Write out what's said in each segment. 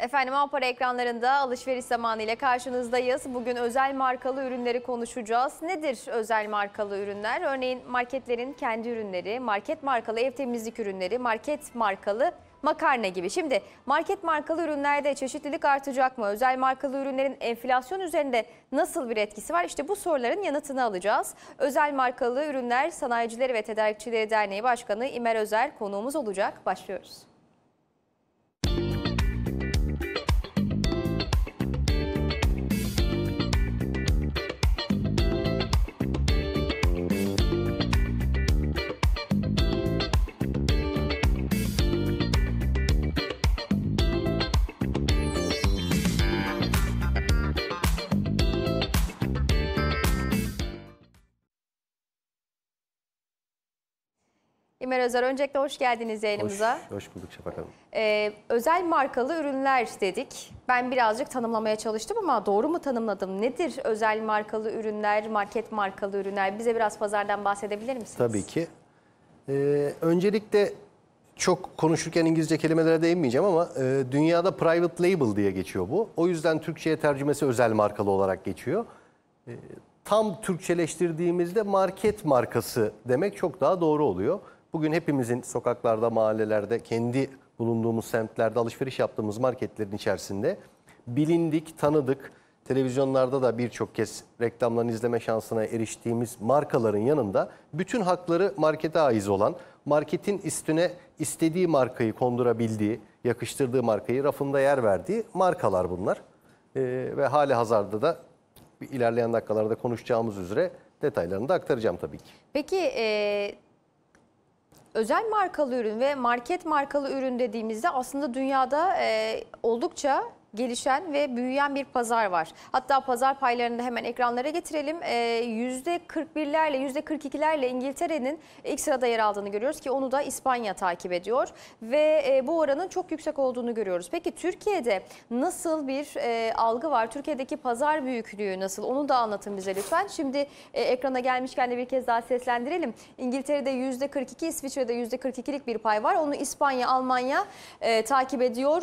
Efendim Ampara ekranlarında alışveriş zamanı ile karşınızdayız. Bugün özel markalı ürünleri konuşacağız. Nedir özel markalı ürünler? Örneğin marketlerin kendi ürünleri, market markalı ev temizlik ürünleri, market markalı makarna gibi. Şimdi market markalı ürünlerde çeşitlilik artacak mı? Özel markalı ürünlerin enflasyon üzerinde nasıl bir etkisi var? İşte bu soruların yanıtını alacağız. Özel markalı ürünler Sanayicileri ve Tedarikçileri Derneği Başkanı İmer Özer konuğumuz olacak. Başlıyoruz. Ömer Özer. Öncelikle hoş geldiniz yayınımıza. Hoş, hoş bulduk Şafak Hanım. Ee, özel markalı ürünler dedik. Ben birazcık tanımlamaya çalıştım ama doğru mu tanımladım? Nedir özel markalı ürünler, market markalı ürünler? Bize biraz pazardan bahsedebilir misiniz? Tabii ki. Ee, öncelikle çok konuşurken İngilizce kelimelere değinmeyeceğim ama e, dünyada private label diye geçiyor bu. O yüzden Türkçe'ye tercümesi özel markalı olarak geçiyor. E, tam Türkçeleştirdiğimizde market markası demek çok daha doğru oluyor. Bugün hepimizin sokaklarda, mahallelerde, kendi bulunduğumuz semtlerde alışveriş yaptığımız marketlerin içerisinde bilindik, tanıdık, televizyonlarda da birçok kez reklamlarını izleme şansına eriştiğimiz markaların yanında bütün hakları markete aiz olan, marketin üstüne istediği markayı kondurabildiği, yakıştırdığı markayı rafında yer verdiği markalar bunlar. Ee, ve hali hazarda da ilerleyen dakikalarda konuşacağımız üzere detaylarını da aktaracağım tabii ki. Peki... E özel markalı ürün ve market markalı ürün dediğimizde aslında dünyada e, oldukça gelişen ve büyüyen bir pazar var. Hatta pazar paylarını da hemen ekranlara getirelim. E, %41'lerle %42'lerle İngiltere'nin ilk sırada yer aldığını görüyoruz ki onu da İspanya takip ediyor. Ve e, bu oranın çok yüksek olduğunu görüyoruz. Peki Türkiye'de nasıl bir e, algı var? Türkiye'deki pazar büyüklüğü nasıl? Onu da anlatın bize lütfen. Şimdi e, ekrana gelmişken de bir kez daha seslendirelim. İngiltere'de %42, İsviçre'de %42'lik bir pay var. Onu İspanya, Almanya takip ediyor.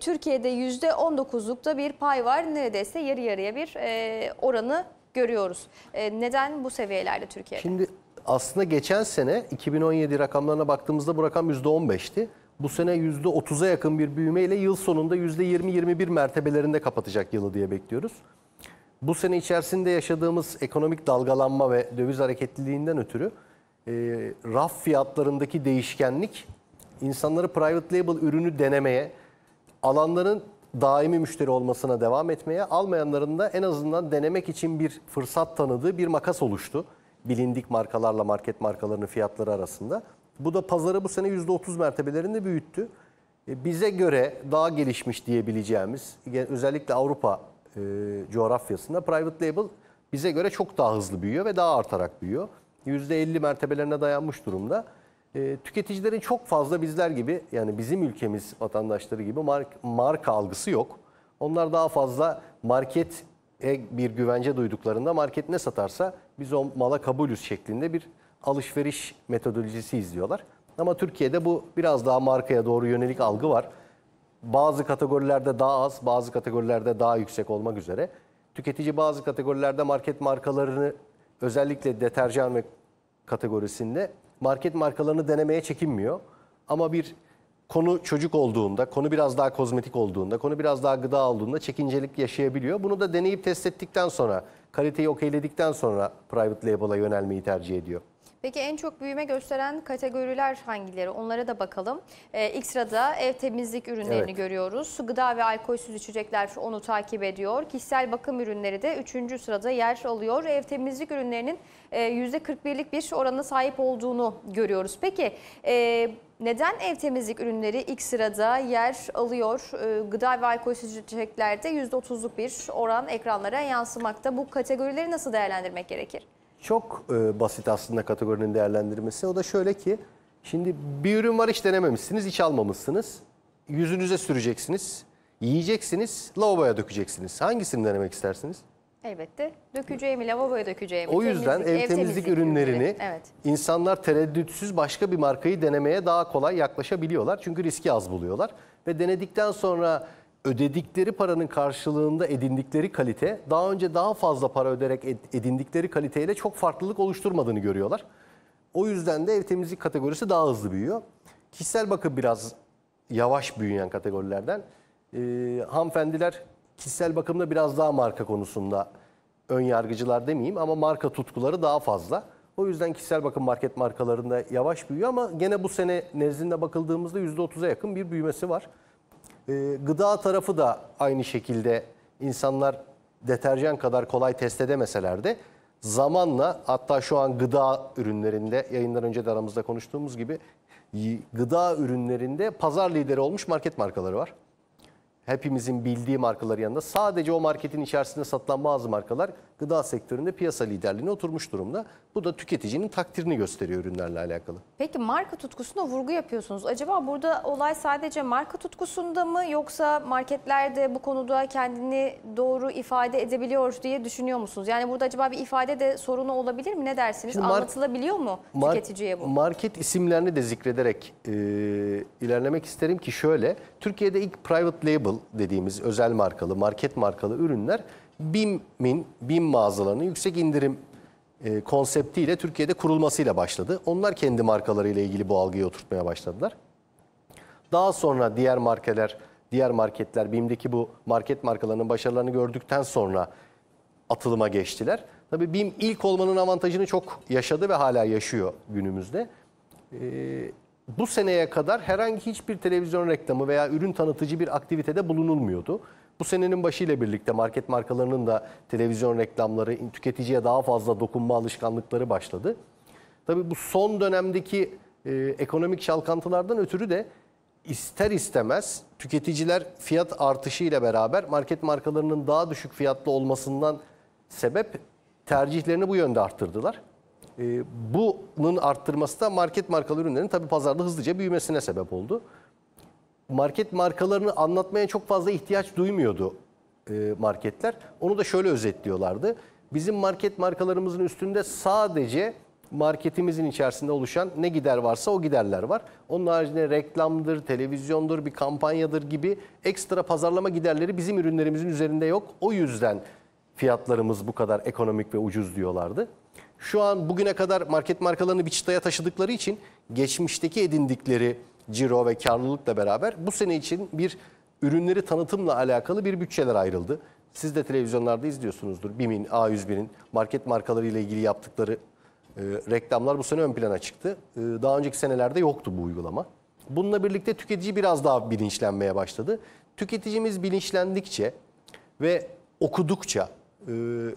Türkiye'de yüzde %19'lukta e, bir pay var. Neredeyse yarı yarıya bir e, oranı görüyoruz. E, neden bu seviyelerde Türkiye'de? Şimdi aslında geçen sene 2017 rakamlarına baktığımızda bu rakam %15'ti. Bu sene %30'a yakın bir büyümeyle yıl sonunda %20-21 mertebelerinde kapatacak yılı diye bekliyoruz. Bu sene içerisinde yaşadığımız ekonomik dalgalanma ve döviz hareketliliğinden ötürü e, raf fiyatlarındaki değişkenlik insanları private label ürünü denemeye, alanların daimi müşteri olmasına devam etmeye, almayanların da en azından denemek için bir fırsat tanıdığı bir makas oluştu. Bilindik markalarla market markalarının fiyatları arasında. Bu da pazarı bu sene %30 mertebelerinde büyüttü. E, bize göre daha gelişmiş diyebileceğimiz özellikle Avrupa e, coğrafyasında private label bize göre çok daha hızlı büyüyor ve daha artarak büyüyor. %50 mertebelerine dayanmış durumda e, tüketicilerin çok fazla bizler gibi yani bizim ülkemiz vatandaşları gibi mark, marka algısı yok. Onlar daha fazla market bir güvence duyduklarında market ne satarsa biz o mala kabulüz şeklinde bir alışveriş metodolojisi izliyorlar. Ama Türkiye'de bu biraz daha markaya doğru yönelik algı var. Bazı kategorilerde daha az, bazı kategorilerde daha yüksek olmak üzere. Tüketici bazı kategorilerde market markalarını özellikle deterjan ve kategorisinde market markalarını denemeye çekinmiyor. Ama bir konu çocuk olduğunda, konu biraz daha kozmetik olduğunda, konu biraz daha gıda olduğunda çekincelik yaşayabiliyor. Bunu da deneyip test ettikten sonra, kaliteyi okeyledikten sonra private label'a yönelmeyi tercih ediyor. Peki en çok büyüme gösteren kategoriler hangileri? Onlara da bakalım. Ee, ilk sırada ev temizlik ürünlerini Evet. görüyoruz. Gıda ve alkolsüz içecekler onu takip ediyor. Kişisel bakım ürünleri de 3. sırada yer alıyor. Ev temizlik ürünlerinin e, %41'lik bir orana sahip olduğunu görüyoruz. Peki e, neden ev temizlik ürünleri ilk sırada yer alıyor? E, Gıda ve alkolsüz içeceklerde %30'luk bir oran ekranlara yansımakta. Bu kategorileri nasıl değerlendirmek gerekir? Çok e, basit aslında kategorinin değerlendirmesi. O da şöyle ki şimdi bir ürün var hiç denememişsiniz, hiç almamışsınız. Yüzünüze süreceksiniz, yiyeceksiniz, lavaboya dökeceksiniz. Hangisini denemek istersiniz? Elbette dökeceğimi, lavaboya dökeceğimi. O yüzden temizlik, ev, temizlik, temizlik ürünlerini evet. insanlar tereddütsüz başka bir markayı denemeye daha kolay yaklaşabiliyorlar. Çünkü riski az buluyorlar. Ve denedikten sonra ödedikleri paranın karşılığında edindikleri kalite daha önce daha fazla para öderek edindikleri kaliteyle çok farklılık oluşturmadığını görüyorlar. O yüzden de ev temizlik kategorisi daha hızlı büyüyor. Kişisel bakım biraz yavaş büyüyen kategorilerden. Ee, hanımefendiler kişisel bakımda biraz daha marka konusunda ön yargıcılar demeyeyim ama marka tutkuları daha fazla. O yüzden kişisel bakım market markalarında yavaş büyüyor ama gene bu sene nezdinde bakıldığımızda %30'a yakın bir büyümesi var. Ee, gıda tarafı da aynı şekilde insanlar deterjan kadar kolay test edemeseler de zamanla hatta şu an gıda ürünlerinde yayınlar önce de aramızda konuştuğumuz gibi gıda ürünlerinde pazar lideri olmuş market markaları var hepimizin bildiği markalar yanında sadece o marketin içerisinde satılan bazı markalar gıda sektöründe piyasa liderliğine oturmuş durumda. Bu da tüketicinin takdirini gösteriyor ürünlerle alakalı. Peki marka tutkusuna vurgu yapıyorsunuz. Acaba burada olay sadece marka tutkusunda mı yoksa marketler de bu konuda kendini doğru ifade edebiliyor diye düşünüyor musunuz? Yani burada acaba bir ifade de sorunu olabilir mi? Ne dersiniz? Şimdi Anlatılabiliyor mu tüketiciye bu? Market isimlerini de zikrederek e, ilerlemek isterim ki şöyle. Türkiye'de ilk private label Label dediğimiz özel markalı, market markalı ürünler BİM'in, BİM mağazalarının yüksek indirim e, konseptiyle Türkiye'de kurulmasıyla başladı. Onlar kendi markalarıyla ilgili bu algıyı oturtmaya başladılar. Daha sonra diğer markeler, diğer marketler BİM'deki bu market markalarının başarılarını gördükten sonra atılıma geçtiler. Tabii BİM ilk olmanın avantajını çok yaşadı ve hala yaşıyor günümüzde. Ee, bu seneye kadar herhangi hiçbir televizyon reklamı veya ürün tanıtıcı bir aktivitede bulunulmuyordu. Bu senenin başıyla birlikte market markalarının da televizyon reklamları, tüketiciye daha fazla dokunma alışkanlıkları başladı. Tabii bu son dönemdeki e, ekonomik şalkantılardan ötürü de ister istemez tüketiciler fiyat artışı ile beraber market markalarının daha düşük fiyatlı olmasından sebep tercihlerini bu yönde arttırdılar. E, bunun arttırması da market markalı ürünlerin tabii pazarda hızlıca büyümesine sebep oldu. Market markalarını anlatmaya çok fazla ihtiyaç duymuyordu e, marketler. Onu da şöyle özetliyorlardı. Bizim market markalarımızın üstünde sadece marketimizin içerisinde oluşan ne gider varsa o giderler var. Onun haricinde reklamdır, televizyondur, bir kampanyadır gibi ekstra pazarlama giderleri bizim ürünlerimizin üzerinde yok. O yüzden fiyatlarımız bu kadar ekonomik ve ucuz diyorlardı. Şu an bugüne kadar market markalarını bir Wichita'ya taşıdıkları için geçmişteki edindikleri ciro ve karlılıkla beraber bu sene için bir ürünleri tanıtımla alakalı bir bütçeler ayrıldı. Siz de televizyonlarda izliyorsunuzdur. BİM'in, A101'in market markalarıyla ilgili yaptıkları e, reklamlar bu sene ön plana çıktı. E, daha önceki senelerde yoktu bu uygulama. Bununla birlikte tüketici biraz daha bilinçlenmeye başladı. Tüketicimiz bilinçlendikçe ve okudukça ee,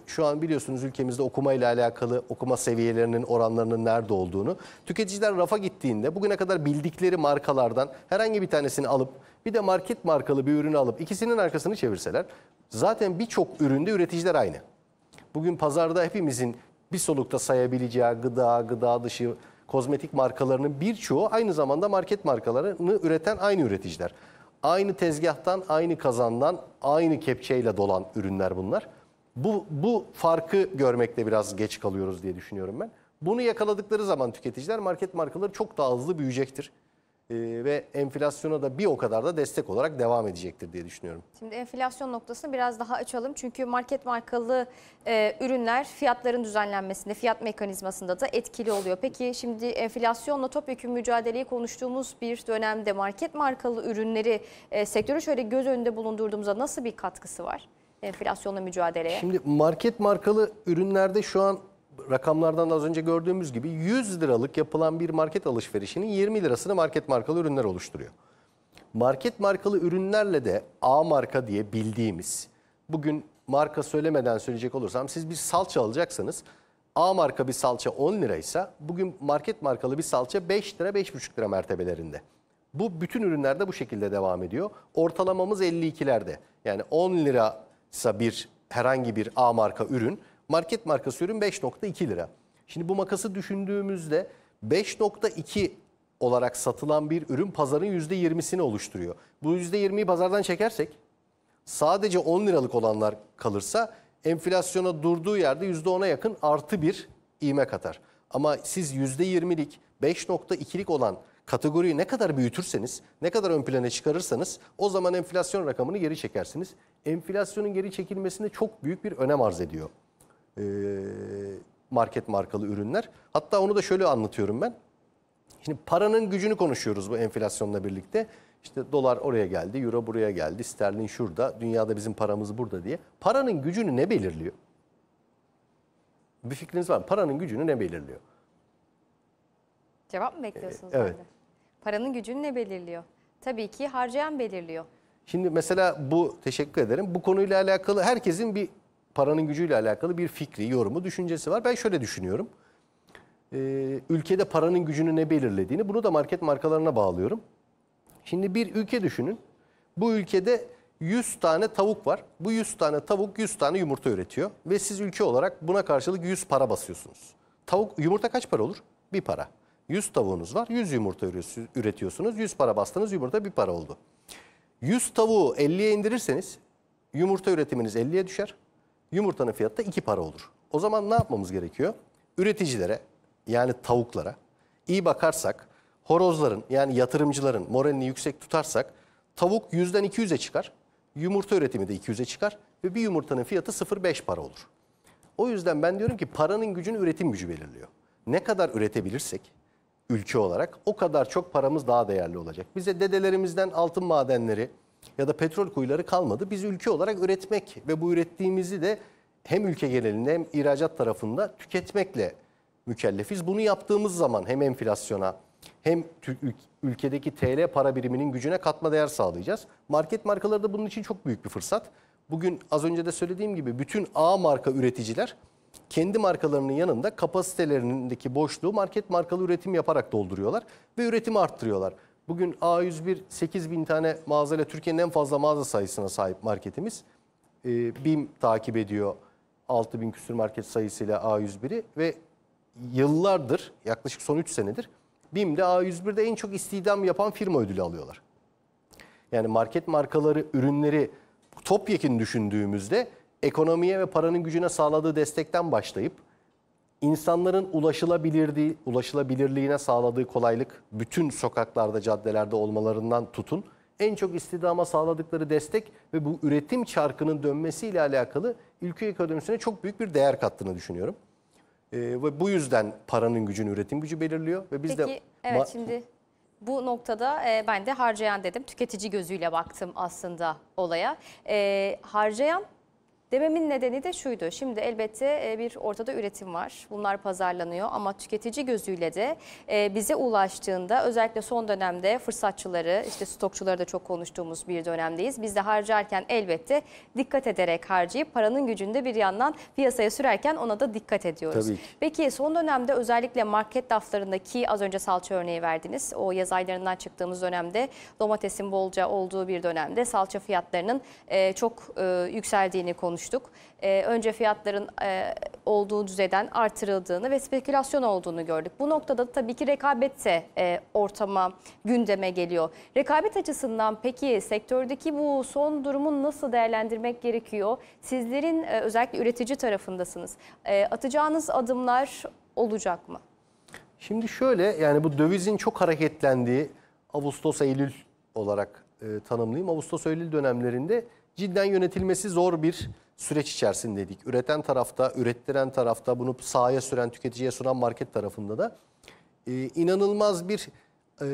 şu an biliyorsunuz ülkemizde okuma ile alakalı okuma seviyelerinin oranlarının nerede olduğunu. Tüketiciler rafa gittiğinde bugüne kadar bildikleri markalardan herhangi bir tanesini alıp bir de market markalı bir ürünü alıp ikisinin arkasını çevirseler zaten birçok üründe üreticiler aynı. Bugün pazarda hepimizin bir solukta sayabileceği gıda, gıda dışı, kozmetik markalarının birçoğu aynı zamanda market markalarını üreten aynı üreticiler. Aynı tezgahtan, aynı kazandan, aynı kepçeyle dolan ürünler bunlar. Bu, bu farkı görmekte biraz geç kalıyoruz diye düşünüyorum ben. Bunu yakaladıkları zaman tüketiciler market markaları çok daha hızlı büyüyecektir. Ee, ve enflasyona da bir o kadar da destek olarak devam edecektir diye düşünüyorum. Şimdi enflasyon noktasını biraz daha açalım. Çünkü market markalı e, ürünler fiyatların düzenlenmesinde, fiyat mekanizmasında da etkili oluyor. Peki şimdi enflasyonla topyekun mücadeleyi konuştuğumuz bir dönemde market markalı ürünleri e, sektörü şöyle göz önünde bulundurduğumuzda nasıl bir katkısı var? enflasyonla mücadeleye? Şimdi market markalı ürünlerde şu an rakamlardan az önce gördüğümüz gibi 100 liralık yapılan bir market alışverişinin 20 lirasını market markalı ürünler oluşturuyor. Market markalı ürünlerle de A marka diye bildiğimiz, bugün marka söylemeden söyleyecek olursam siz bir salça alacaksanız A marka bir salça 10 liraysa bugün market markalı bir salça 5 lira 5,5 lira mertebelerinde. Bu bütün ürünlerde bu şekilde devam ediyor. Ortalamamız 52'lerde. Yani 10 lira sa bir herhangi bir A marka ürün market markası ürün 5.2 lira. Şimdi bu makası düşündüğümüzde 5.2 olarak satılan bir ürün pazarın %20'sini oluşturuyor. Bu %20'yi pazardan çekersek sadece 10 liralık olanlar kalırsa enflasyona durduğu yerde %10'a yakın artı bir iğme katar. Ama siz %20'lik 5.2'lik olan kategoriyi ne kadar büyütürseniz, ne kadar ön plana çıkarırsanız o zaman enflasyon rakamını geri çekersiniz. Enflasyonun geri çekilmesinde çok büyük bir önem arz ediyor market markalı ürünler. Hatta onu da şöyle anlatıyorum ben. Şimdi paranın gücünü konuşuyoruz bu enflasyonla birlikte. İşte dolar oraya geldi, euro buraya geldi, sterlin şurada, dünyada bizim paramız burada diye. Paranın gücünü ne belirliyor? Bir fikriniz var mı? Paranın gücünü ne belirliyor? Cevap mı ee, bekliyorsunuz? Ee, evet. Paranın gücünü ne belirliyor? Tabii ki harcayan belirliyor. Şimdi mesela bu teşekkür ederim. Bu konuyla alakalı herkesin bir paranın gücüyle alakalı bir fikri, yorumu, düşüncesi var. Ben şöyle düşünüyorum. Ee, ülkede paranın gücünü ne belirlediğini bunu da market markalarına bağlıyorum. Şimdi bir ülke düşünün. Bu ülkede 100 tane tavuk var. Bu 100 tane tavuk 100 tane yumurta üretiyor. Ve siz ülke olarak buna karşılık 100 para basıyorsunuz. Tavuk yumurta kaç para olur? Bir para. 100 tavuğunuz var. 100 yumurta üretiyorsunuz. 100 para bastınız yumurta bir para oldu. 100 tavuğu 50'ye indirirseniz yumurta üretiminiz 50'ye düşer. Yumurtanın fiyatı da 2 para olur. O zaman ne yapmamız gerekiyor? Üreticilere yani tavuklara iyi bakarsak horozların yani yatırımcıların moralini yüksek tutarsak tavuk 100'den 200'e çıkar. Yumurta üretimi de 200'e çıkar ve bir yumurtanın fiyatı 0.5 para olur. O yüzden ben diyorum ki paranın gücünü üretim gücü belirliyor. Ne kadar üretebilirsek ülke olarak o kadar çok paramız daha değerli olacak. Bize dedelerimizden altın madenleri ya da petrol kuyuları kalmadı. Biz ülke olarak üretmek ve bu ürettiğimizi de hem ülke genelinde hem ihracat tarafında tüketmekle mükellefiz. Bunu yaptığımız zaman hem enflasyona hem ülkedeki TL para biriminin gücüne katma değer sağlayacağız. Market markaları da bunun için çok büyük bir fırsat. Bugün az önce de söylediğim gibi bütün A marka üreticiler kendi markalarının yanında kapasitelerindeki boşluğu market markalı üretim yaparak dolduruyorlar ve üretimi arttırıyorlar. Bugün A101 8 bin tane mağazayla Türkiye'nin en fazla mağaza sayısına sahip marketimiz. E, BİM takip ediyor 6 bin küsür market sayısıyla A101'i ve yıllardır yaklaşık son 3 senedir BİM'de A101'de en çok istidam yapan firma ödülü alıyorlar. Yani market markaları, ürünleri topyekun düşündüğümüzde ekonomiye ve paranın gücüne sağladığı destekten başlayıp insanların ulaşılabilirliği, ulaşılabilirliğine sağladığı kolaylık bütün sokaklarda, caddelerde olmalarından tutun en çok istidama sağladıkları destek ve bu üretim çarkının dönmesiyle alakalı ülke ekonomisine çok büyük bir değer kattığını düşünüyorum. Ee, ve bu yüzden paranın gücünü üretim gücü belirliyor ve biz Peki, de evet şimdi bu noktada e, ben de harcayan dedim. Tüketici gözüyle baktım aslında olaya. E, harcayan Dememin nedeni de şuydu. Şimdi elbette e, bir ortada üretim var. Bunlar pazarlanıyor ama tüketici gözüyle de e, bize ulaştığında özellikle son dönemde fırsatçıları, işte stokçuları da çok konuştuğumuz bir dönemdeyiz. Biz de harcarken elbette dikkat ederek harcayıp paranın gücünde bir yandan piyasaya sürerken ona da dikkat ediyoruz. Tabii ki. Peki son dönemde özellikle market raflarındaki az önce salça örneği verdiniz. O yaz aylarından çıktığımız dönemde domatesin bolca olduğu bir dönemde salça fiyatlarının e, çok yükseldiğini konuşuyoruz konuşmuştuk. E, ee, önce fiyatların e, olduğu düzeyden artırıldığını ve spekülasyon olduğunu gördük. Bu noktada tabii ki rekabet de e, ortama, gündeme geliyor. Rekabet açısından peki sektördeki bu son durumu nasıl değerlendirmek gerekiyor? Sizlerin e, özellikle üretici tarafındasınız. E, atacağınız adımlar olacak mı? Şimdi şöyle yani bu dövizin çok hareketlendiği Ağustos-Eylül olarak e, tanımlayayım. Ağustos-Eylül dönemlerinde cidden yönetilmesi zor bir süreç dedik. Üreten tarafta, ürettiren tarafta, bunu sahaya süren, tüketiciye sunan market tarafında da e, inanılmaz bir e,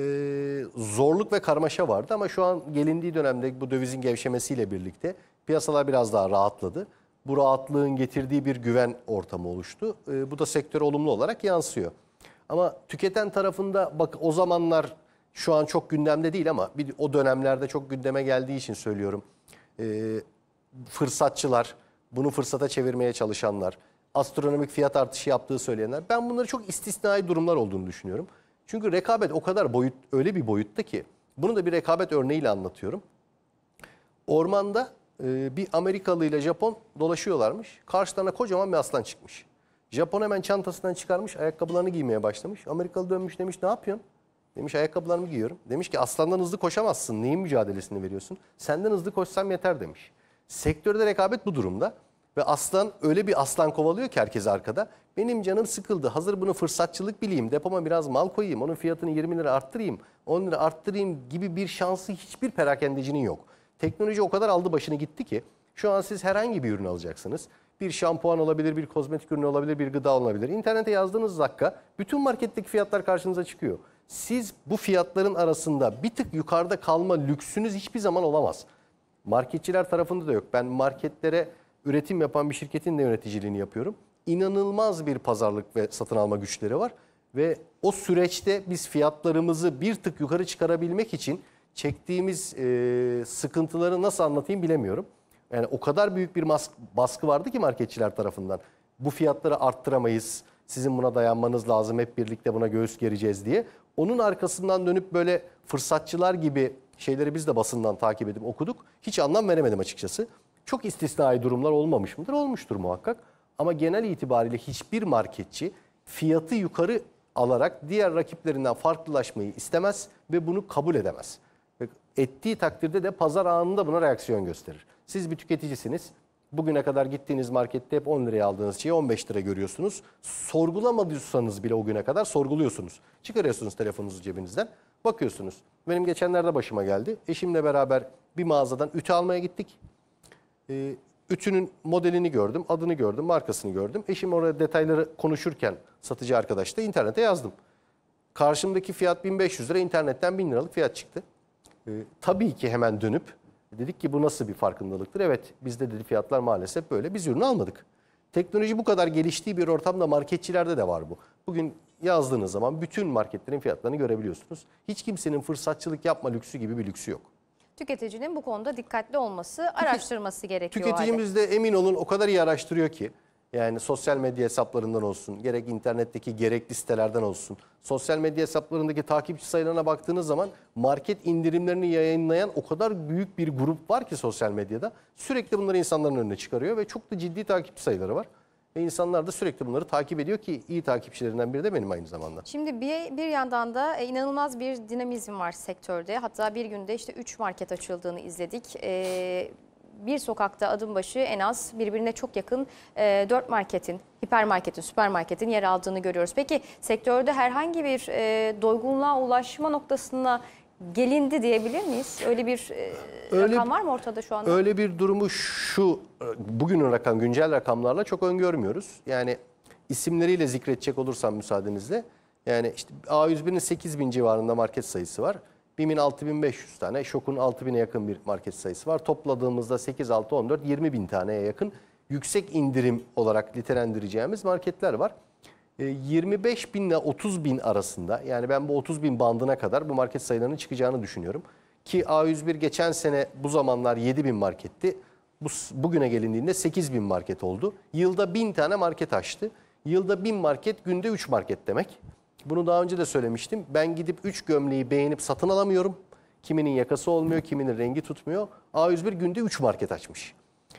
zorluk ve karmaşa vardı. Ama şu an gelindiği dönemde bu dövizin gevşemesiyle birlikte piyasalar biraz daha rahatladı. Bu rahatlığın getirdiği bir güven ortamı oluştu. E, bu da sektöre olumlu olarak yansıyor. Ama tüketen tarafında bak o zamanlar şu an çok gündemde değil ama bir, o dönemlerde çok gündeme geldiği için söylüyorum e, fırsatçılar, bunu fırsata çevirmeye çalışanlar, astronomik fiyat artışı yaptığı söyleyenler. Ben bunları çok istisnai durumlar olduğunu düşünüyorum. Çünkü rekabet o kadar boyut öyle bir boyutta ki bunu da bir rekabet örneğiyle anlatıyorum. Ormanda e, bir Amerikalı ile Japon dolaşıyorlarmış. Karşılarına kocaman bir aslan çıkmış. Japon hemen çantasından çıkarmış, ayakkabılarını giymeye başlamış. Amerikalı dönmüş demiş ne yapıyorsun? Demiş ayakkabılarımı giyiyorum. Demiş ki aslandan hızlı koşamazsın. Neyin mücadelesini veriyorsun? Senden hızlı koşsam yeter demiş. Sektörde rekabet bu durumda. Ve aslan öyle bir aslan kovalıyor ki herkes arkada. Benim canım sıkıldı. Hazır bunu fırsatçılık bileyim. Depoma biraz mal koyayım. Onun fiyatını 20 lira arttırayım. 10 lira arttırayım gibi bir şansı hiçbir perakendecinin yok. Teknoloji o kadar aldı başını gitti ki. Şu an siz herhangi bir ürün alacaksınız. Bir şampuan olabilir, bir kozmetik ürünü olabilir, bir gıda olabilir. İnternete yazdığınız dakika bütün marketteki fiyatlar karşınıza çıkıyor siz bu fiyatların arasında bir tık yukarıda kalma lüksünüz hiçbir zaman olamaz. Marketçiler tarafında da yok. Ben marketlere üretim yapan bir şirketin de yöneticiliğini yapıyorum. İnanılmaz bir pazarlık ve satın alma güçleri var. Ve o süreçte biz fiyatlarımızı bir tık yukarı çıkarabilmek için çektiğimiz e, sıkıntıları nasıl anlatayım bilemiyorum. Yani o kadar büyük bir baskı vardı ki marketçiler tarafından. Bu fiyatları arttıramayız, sizin buna dayanmanız lazım, hep birlikte buna göğüs gereceğiz diye. Onun arkasından dönüp böyle fırsatçılar gibi şeyleri biz de basından takip edip okuduk. Hiç anlam veremedim açıkçası. Çok istisnai durumlar olmamış mıdır? Olmuştur muhakkak. Ama genel itibariyle hiçbir marketçi fiyatı yukarı alarak diğer rakiplerinden farklılaşmayı istemez ve bunu kabul edemez. Ettiği takdirde de pazar anında buna reaksiyon gösterir. Siz bir tüketicisiniz. Bugüne kadar gittiğiniz markette hep 10 liraya aldığınız şeyi 15 lira görüyorsunuz. Sorgulamadıysanız bile o güne kadar sorguluyorsunuz. Çıkarıyorsunuz telefonunuzu cebinizden. Bakıyorsunuz. Benim geçenlerde başıma geldi. Eşimle beraber bir mağazadan ütü almaya gittik. Ee, ütünün modelini gördüm, adını gördüm, markasını gördüm. Eşim orada detayları konuşurken satıcı arkadaşla internete yazdım. Karşımdaki fiyat 1500 lira, internetten 1000 liralık fiyat çıktı. Ee, tabii ki hemen dönüp Dedik ki bu nasıl bir farkındalıktır? Evet bizde dedi fiyatlar maalesef böyle. Biz ürünü almadık. Teknoloji bu kadar geliştiği bir ortamda marketçilerde de var bu. Bugün yazdığınız zaman bütün marketlerin fiyatlarını görebiliyorsunuz. Hiç kimsenin fırsatçılık yapma lüksü gibi bir lüksü yok. Tüketicinin bu konuda dikkatli olması, araştırması gerekiyor. Tüketicimiz de emin olun o kadar iyi araştırıyor ki. Yani sosyal medya hesaplarından olsun, gerek internetteki gerek listelerden olsun. Sosyal medya hesaplarındaki takipçi sayılarına baktığınız zaman market indirimlerini yayınlayan o kadar büyük bir grup var ki sosyal medyada. Sürekli bunları insanların önüne çıkarıyor ve çok da ciddi takipçi sayıları var. Ve insanlar da sürekli bunları takip ediyor ki iyi takipçilerinden biri de benim aynı zamanda. Şimdi bir, bir yandan da e, inanılmaz bir dinamizm var sektörde. Hatta bir günde işte 3 market açıldığını izledik. Ee, bir sokakta adım başı en az birbirine çok yakın e, 4 marketin, hipermarketin, süpermarketin yer aldığını görüyoruz. Peki sektörde herhangi bir e, doygunluğa ulaşma noktasına gelindi diyebilir miyiz? Öyle bir e, öyle, rakam var mı ortada şu anda? Öyle bir durumu şu e, bugünün rakam güncel rakamlarla çok öngörmüyoruz. Yani isimleriyle zikredecek olursam müsaadenizle. Yani işte A101'in 8 bin civarında market sayısı var. BİM'in 6500 tane, ŞOK'un 6000'e yakın bir market sayısı var. Topladığımızda 8, 6, 14, 20 bin taneye yakın yüksek indirim olarak nitelendireceğimiz marketler var. 25 e, bin ile 30 bin arasında yani ben bu 30 bin bandına kadar bu market sayılarının çıkacağını düşünüyorum. Ki A101 geçen sene bu zamanlar 7 bin marketti. Bu, bugüne gelindiğinde 8 bin market oldu. Yılda 1000 tane market açtı. Yılda 1000 market günde 3 market demek. Bunu daha önce de söylemiştim. Ben gidip 3 gömleği beğenip satın alamıyorum. Kiminin yakası olmuyor, kiminin rengi tutmuyor. A101 günde 3 market açmış.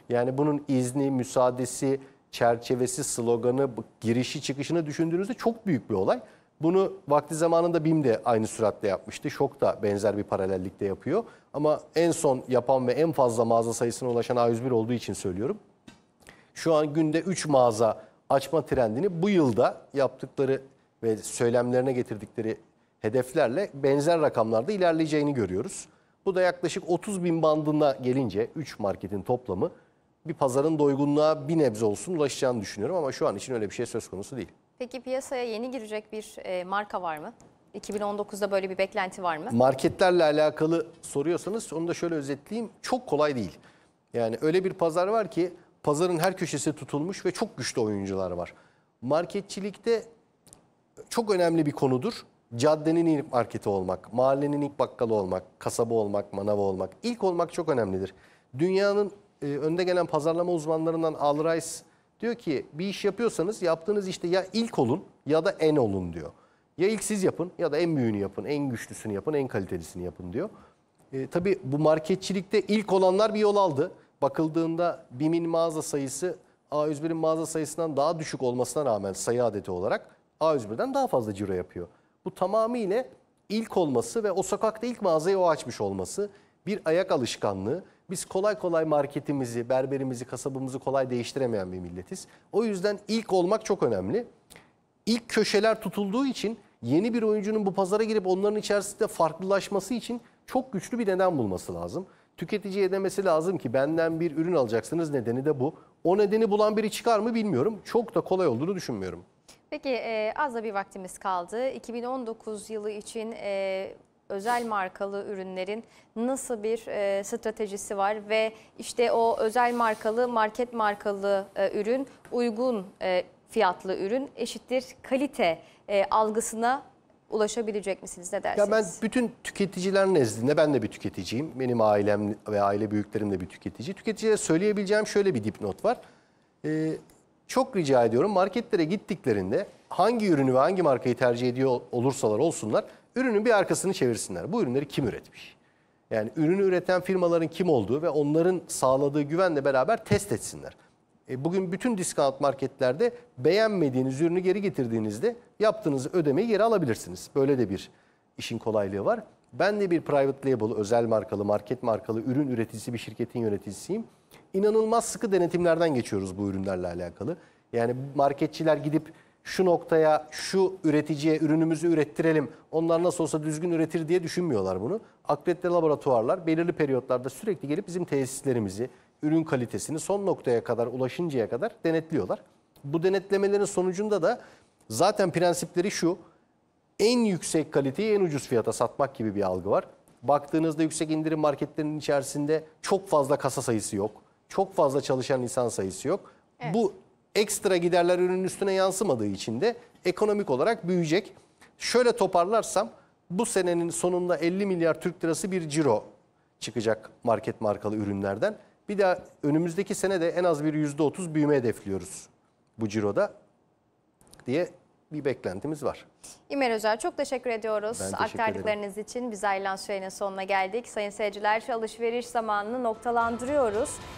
Yani bunun izni, müsaadesi, çerçevesi, sloganı, girişi çıkışını düşündüğünüzde çok büyük bir olay. Bunu vakti zamanında BİM de aynı süratle yapmıştı. Şok da benzer bir paralellikte yapıyor. Ama en son yapan ve en fazla mağaza sayısına ulaşan A101 olduğu için söylüyorum. Şu an günde 3 mağaza açma trendini bu yılda yaptıkları ve söylemlerine getirdikleri hedeflerle benzer rakamlarda ilerleyeceğini görüyoruz. Bu da yaklaşık 30 bin bandına gelince 3 marketin toplamı bir pazarın doygunluğa bir nebze olsun ulaşacağını düşünüyorum ama şu an için öyle bir şey söz konusu değil. Peki piyasaya yeni girecek bir e, marka var mı? 2019'da böyle bir beklenti var mı? Marketlerle alakalı soruyorsanız onu da şöyle özetleyeyim. Çok kolay değil. Yani öyle bir pazar var ki pazarın her köşesi tutulmuş ve çok güçlü oyuncular var. Marketçilikte çok önemli bir konudur. Caddenin ilk marketi olmak, mahallenin ilk bakkalı olmak, kasaba olmak, manava olmak, ilk olmak çok önemlidir. Dünyanın e, önde gelen pazarlama uzmanlarından Al Rice diyor ki bir iş yapıyorsanız yaptığınız işte ya ilk olun ya da en olun diyor. Ya ilk siz yapın ya da en büyüğünü yapın, en güçlüsünü yapın, en kalitelisini yapın diyor. E, tabii bu marketçilikte ilk olanlar bir yol aldı. Bakıldığında BİM'in mağaza sayısı A101'in mağaza sayısından daha düşük olmasına rağmen sayı adeti olarak A101'den daha fazla ciro yapıyor. Bu tamamıyla ilk olması ve o sokakta ilk mağazayı o açmış olması bir ayak alışkanlığı. Biz kolay kolay marketimizi, berberimizi, kasabımızı kolay değiştiremeyen bir milletiz. O yüzden ilk olmak çok önemli. İlk köşeler tutulduğu için yeni bir oyuncunun bu pazara girip onların içerisinde farklılaşması için çok güçlü bir neden bulması lazım. Tüketiciye demesi lazım ki benden bir ürün alacaksınız nedeni de bu. O nedeni bulan biri çıkar mı bilmiyorum. Çok da kolay olduğunu düşünmüyorum. Peki e, az da bir vaktimiz kaldı. 2019 yılı için e, özel markalı ürünlerin nasıl bir e, stratejisi var ve işte o özel markalı market markalı e, ürün uygun e, fiyatlı ürün eşittir kalite e, algısına ulaşabilecek misiniz ne dersiniz? Ya ben bütün tüketiciler nezdinde ben de bir tüketiciyim. Benim ailem ve aile büyüklerim de bir tüketici. Tüketicilere söyleyebileceğim şöyle bir dipnot var. Ee, çok rica ediyorum marketlere gittiklerinde hangi ürünü ve hangi markayı tercih ediyor olursalar olsunlar ürünün bir arkasını çevirsinler. Bu ürünleri kim üretmiş? Yani ürünü üreten firmaların kim olduğu ve onların sağladığı güvenle beraber test etsinler. E, bugün bütün discount marketlerde beğenmediğiniz ürünü geri getirdiğinizde yaptığınız ödemeyi geri alabilirsiniz. Böyle de bir işin kolaylığı var. Ben de bir private label, özel markalı, market markalı ürün üreticisi bir şirketin yöneticisiyim. İnanılmaz sıkı denetimlerden geçiyoruz bu ürünlerle alakalı. Yani marketçiler gidip şu noktaya, şu üreticiye ürünümüzü ürettirelim, onlar nasıl olsa düzgün üretir diye düşünmüyorlar bunu. Akredite laboratuvarlar belirli periyotlarda sürekli gelip bizim tesislerimizi, ürün kalitesini son noktaya kadar ulaşıncaya kadar denetliyorlar. Bu denetlemelerin sonucunda da zaten prensipleri şu, en yüksek kaliteyi en ucuz fiyata satmak gibi bir algı var. Baktığınızda yüksek indirim marketlerinin içerisinde çok fazla kasa sayısı yok çok fazla çalışan insan sayısı yok. Evet. Bu ekstra giderler ürünün üstüne yansımadığı için de ekonomik olarak büyüyecek. Şöyle toparlarsam bu senenin sonunda 50 milyar Türk lirası bir ciro çıkacak market markalı ürünlerden. Bir de önümüzdeki sene de en az bir %30 büyüme hedefliyoruz bu ciroda diye bir beklentimiz var. İmer Özel çok teşekkür ediyoruz. Ben teşekkür Aktardıklarınız ederim. için biz ayrılan sürenin sonuna geldik. Sayın seyirciler alışveriş zamanını noktalandırıyoruz.